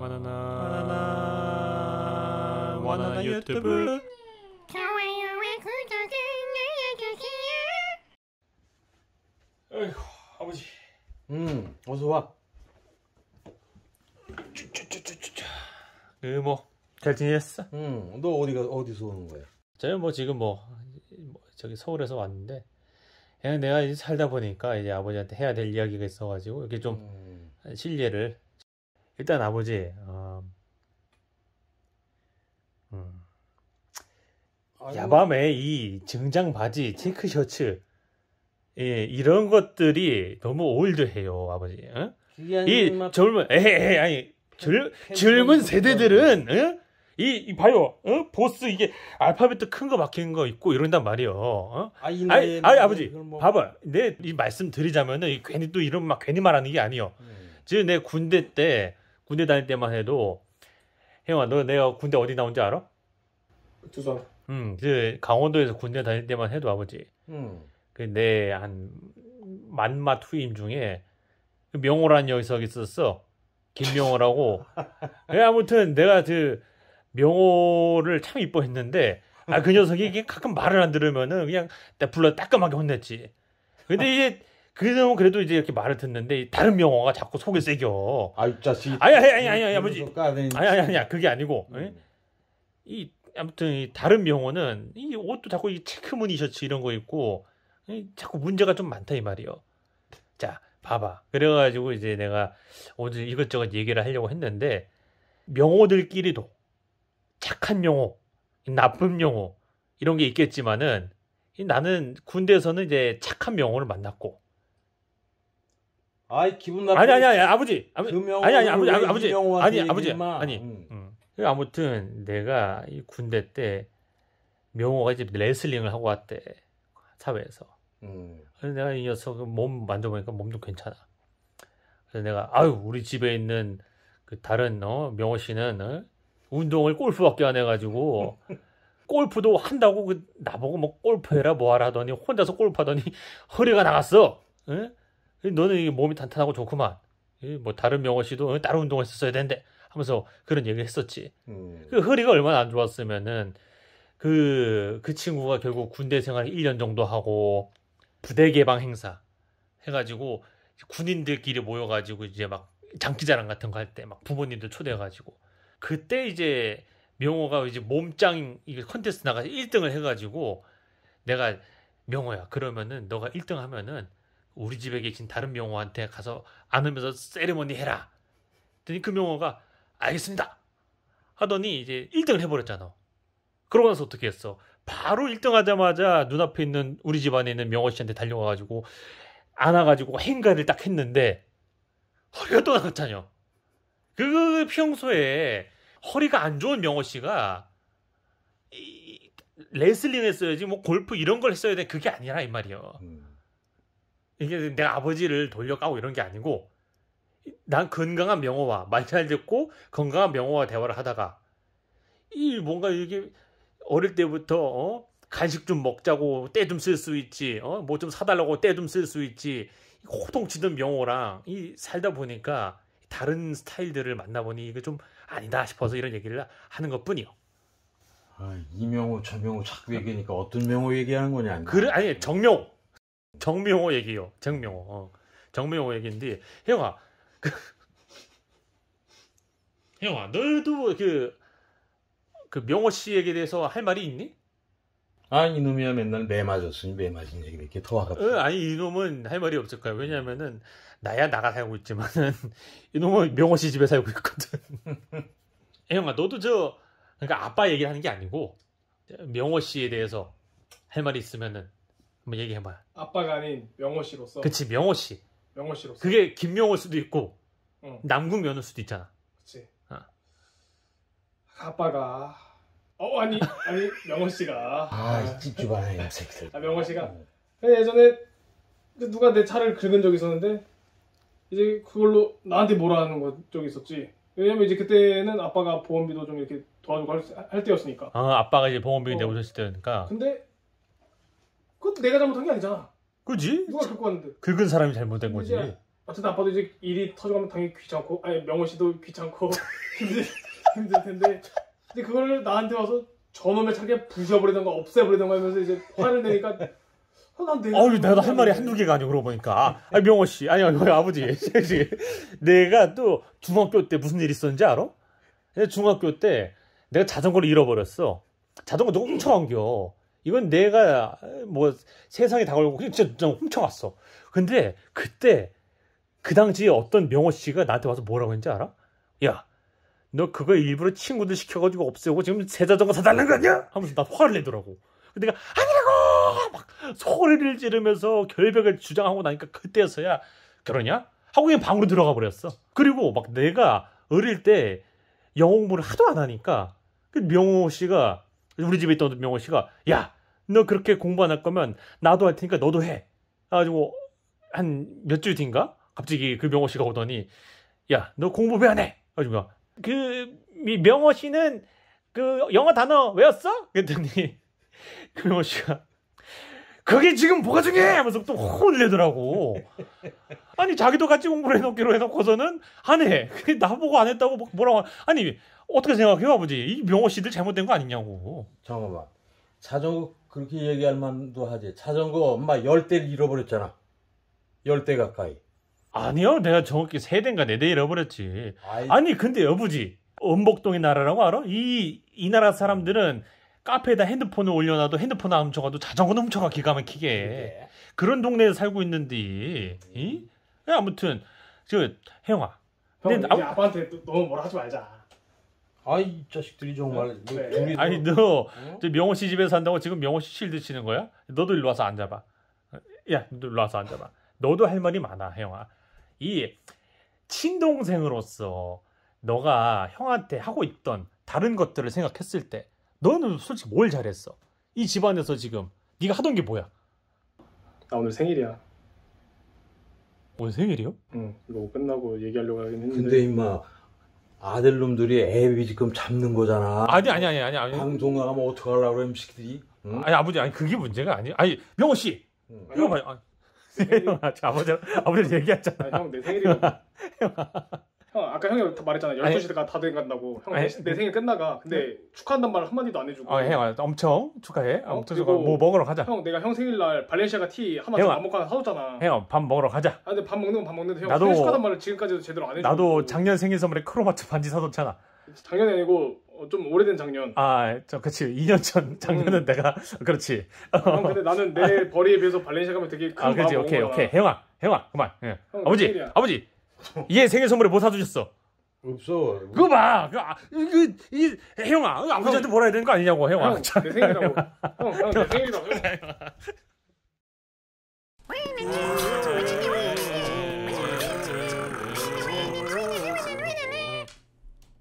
바나나 바나나 바나나 유튜브 좋아요와 구독을 눌러주세요 아이고 아버지 음 어서와 네뭐잘 지냈어? 응너 음, 어디가 어디서 오는 거야? 저는 뭐 지금 뭐, 뭐 저기 서울에서 왔는데 그냥 내가 살다 보니까 이제 아버지한테 해야 될 이야기가 있어가지고 이렇게 좀 음. 실례를 일단 아버지 어, 음, 야밤에 이 정장 바지 체크 셔츠 예, 이런 것들이 너무 올드해요 아버지 어? 이 젊은 에헤 아니 젊, 젊은 세대들은 어? 이, 이, 봐요 어? 보스 이게 알파벳도 큰 거박힌거 있고 이런단 말이요 에 어? 아, 이 아니, 아 아버지 뭐... 봐봐 내이 말씀 드리자면은 괜히 또 이런 막 괜히 말하는 게 아니요 음. 네. 지금 내 군대 때 군대 다닐 때만 해도 형아너 내가 군대 어디 나온 줄 알아? 두산. 음, 그 강원도에서 군대 다닐 때만 해도 아버지. 음. 그내 한 만마 투임 중에 그명호란 녀석이 있었어. 김명호라고. 네, 아무튼 내가 그 명호를 참 이뻐했는데 아 그 녀석이 가끔 말을 안 들으면은 그냥 불러 따끔하게 혼냈지. 근데 이제 그래도 그래도 이제 이렇게 말을 듣는데 다른 명어가 자꾸 속에 새겨. 아유 자식. 아니 아니 아니 아니 아니 아버지. 그러니까, 아니 아니 아니 그게 아니고 음. 이 아무튼 다른 명어는 이 옷도 자꾸 이 체크무늬 셔츠 이런 거 입고 자꾸 문제가 좀 많다 이 말이요. 자 봐봐. 그래가지고 이제 내가 오늘 이것저것 얘기를 하려고 했는데 명어들끼리도 착한 명어 나쁜 명어 이런 게 있겠지만은 나는 군대에서는 이제 착한 명어를 만났고 아이 기분 나쁘 아니 그 아니 아니 아버지 아버지 아니 아니 아버지 아버지 아니 아버지 아니 음. 음. 아무튼 내가 이 군대 때 명호가 이제 레슬링을 하고 왔대 사회에서 음. 그래서 내가 이 녀석 몸 만져보니까 몸도 괜찮아 그래서 내가 아유 우리 집에 있는 그 다른 어 명호 씨는 어? 운동을 골프밖에 안 해가지고 골프도 한다고 그 나보고 뭐 골프해라 뭐하라 하더니 혼자서 골프하더니 허리가 나갔어 응? 너는 이게 몸이 탄탄하고 좋구만. 뭐 다른 명호 씨도 다른 어, 운동을 했었어야 되는데 하면서 그런 얘기를 했었지. 음. 그 허리가 얼마나 안 좋았으면은 그, 그 친구가 결국 군대 생활 1년 정도 하고 부대 개방 행사 해가지고 군인들끼리 모여가지고 이제 막 장기자랑 같은 거 할 때 막 부모님들 초대해가지고 그때 이제 명호가 이제 몸짱 컨테스트 나가서 1등을 해가지고 내가 명호야 그러면은 너가 1등 하면은 우리 집에 계신 다른 명호한테 가서 안으면서 세레모니 해라. 그랬더니 그 명호가 알겠습니다. 하더니 이제 1등을 해버렸잖아. 그러고 나서 어떻게 했어? 바로 1등 하자마자 눈앞에 있는 우리 집안에 있는 명호 씨한테 달려가가지고 안아가지고 행가를 딱 했는데 허리가 또 나갔잖여. 그 평소에 허리가 안 좋은 명호 씨가 이 레슬링 했어야지 뭐 골프 이런 걸 했어야 돼 그게 아니라 이 말이요. 음. 이게 내가 아버지를 돌려까고 이런 게 아니고 난 건강한 명호와 말 잘 듣고 건강한 명호와 대화를 하다가 이 뭔가 이게 어릴 때부터 어? 간식 좀 먹자고 때좀쓸 수 있지 어? 뭐좀 사달라고 때좀쓸 수 있지 호통치던 명호랑 이 살다 보니까 다른 스타일들을 만나보니 이거 좀 아니다 싶어서 이런 얘기를 하는 것뿐이요. 아, 이명호, 저명호 자꾸 얘기니까 하 어떤 명호 얘기하는 거냐? 그래, 아니 정명호. 정명호 얘기요. 정명호. 어. 정명호 얘기인데 형아. 그, 형아, 너도 그, 그 명호 씨 얘기에 대해서 할 말이 있니? 아 이놈이야 맨날 매 맞았으니 매 맞은 얘기 이렇게 토하가. 어, 아니 이놈은 할 말이 없을 거야. 왜냐면은 나야 나가 살고 있지만은 이놈은 명호 씨 집에 살고 있거든. 애영아 너도 저 그러니까 아빠 얘기를 하는 게 아니고 명호 씨에 대해서 할 말이 있으면은 한번 얘기해봐요. 아빠가 아닌 명호 씨로서. 그치 명호 씨. 명호 씨로서. 그게 김명호일 수도 있고 응. 남궁면호일 수도 있잖아. 그치. 어. 아빠가 어 아니 아니 명호 씨가 아, 아. 찝찝하네 이 새끼들. 아 명호 씨가 음. 예전에 누가 내 차를 긁은 적이 있었는데 이제 그걸로 나한테 뭐라 하는 거 적이 있었지. 왜냐면 이제 그때는 아빠가 보험비도 좀 이렇게 도와주고 할, 할 때였으니까. 아 아빠가 이제 보험비 어. 내고 있을 때니까. 근데 그것도 내가 잘못한 게 아니잖아. 그지? 누가 긁고 왔는데. 긁은 사람이 잘못된 거지. 어쨌든 아빠도 이제 일이 터져가면 당연히 귀찮고, 아니 명호 씨도 귀찮고 힘들 힘들 텐데. 근데 그걸 나한테 와서 저놈의 차게 부셔버리던가 없애버리던가 하면서 이제 화를 내니까. 아우 어, 내가 할 말이 한두 개가 아니고 그러고 보니까. 아, 명호 씨. 아니, 야 아니, 아버지. 내가 또 중학교 때 무슨 일 있었는지 알아? 중학교 때 내가 자전거를 잃어버렸어. 자전거 엄청 안쳐간겨 이건 내가 뭐 세상에 다 걸고 그냥 진짜 훔쳐왔어 근데 그때 그 당시에 어떤 명호 씨가 나한테 와서 뭐라고 했는지 알아? 야, 너 그거 일부러 친구들 시켜가지고 없애고 지금 새 자전거 사달라는 거 아니야? 하면서 나 화를 내더라고. 근데 내가 아니라고 막 소리를 지르면서 결백을 주장하고 나니까 그때서야 그러냐? 하고 그냥 방으로 들어가 버렸어. 그리고 막 내가 어릴 때영웅 공부를 하도 안 하니까 그 명호 씨가 우리 집에 있던 명호 씨가 야 너 그렇게 공부 안 할 거면 나도 할 테니까 너도 해. 아가지고 한 몇 주 뒤인가 갑자기 그 명호 씨가 오더니 야 너 공부 왜 안 해? 아가지고 그 명호 씨는 그 영어 단어 외웠어? 그랬더니 그 명호 씨가 그게 지금 뭐가 중요해 하면서 또 혼을 내더라고. 아니 자기도 같이 공부를 해놓기로 해놓고서는 안 해. 그게 나보고 안 했다고 뭐, 뭐라고 아니 어떻게 생각해요 아버지? 이 명호 씨들 잘못된 거 아니냐고. 잠깐만. 자전거 그렇게 얘기할 만도 하지. 자전거 엄마 열 대를 잃어버렸잖아. 열 대 가까이. 아니요, 내가 정확히 세 대인가 네대 잃어버렸지. 아이... 아니 근데 여부지. 은복동이 나라라고 알아? 이, 이 나라 사람들은 카페에다 핸드폰을 올려놔도 핸드폰 안 훔쳐가도 자전거는 훔쳐가 기가 막히게 네. 그런 동네에서 살고 있는데 이? 예, 아무튼 저 혜영아 형 근데, 아, 빠한테 너무 뭐라 하지 말자 아이 자식들이 정말 네. 너, 뭐 네. 아니 뭐 너 어? 명호 씨 집에 서 산다고 지금 명호 씨 실드 치는 거야? 너도 일로 와서 앉아봐 야 일로 와서 앉아봐 너도 할 말이 많아 혜영아 이 친동생으로서 너가 형한테 하고 있던 다른 것들을 생각했을 때 너는 솔직히 뭘 잘했어? 이 집안에서 지금 네가 하던 게 뭐야? 나 아, 오늘 생일이야. 오늘 생일이요? 응. 이거 끝나고 얘기하려고 하긴 했는데. 근데 임마 아들 놈들이 애비 지금 잡는 거잖아. 아니 아니 아니 아니 아니. 방송가 가면 어떡 하려고 그래 음식들이. 응? 아니 아버지 아니 그게 문제가 아니. 야 아니 명호 씨. 응. 이거 봐요. 아버지 아버지 얘기하잖아. 형내 생일이야. 형 아까 형이 다 말했잖아 12시가 다 돼간다고 형 내 생일 끝나가 근데 네. 축하한단 말 한마디도 안 해주고 어형 아, 아, 엄청 축하해 어? 엄청 축하 뭐 먹으러 가자 형 내가 형 생일날 발렌시아가 티 한마디 안 아, 먹고 하나 사줬잖아 형 밥 먹으러 가자 아 근데 밥 먹는 건 밥 먹는데 형 나도, 생일 축하단 말을 지금까지도 제대로 안 해줘 나도 작년 생일 선물에 크로마트 반지 사줬잖아 작년이 아니고 어, 좀 오래된 작년. 아, 저 그치. 2년 전 음. 작년은 음. 내가 그렇지. 형, 근데 나는 내 아, 벌이에 비해서 발렌시아가면 되게 큰거 아, 그렇지. 오케이, 오케이. 혜영아, 혜영아, 그만. 예. 아버지, 생일이야. 아버지. 얘 생일 선물에 뭐 사주셨어? 없어. 그거 봐. 그, 아, 그, 이, 혜영아. 아버지한테 뭐라 해야 되는 거 아니냐고, 혜영아. 형, 내 생일이라고. 형, 형, 내 생일이라고.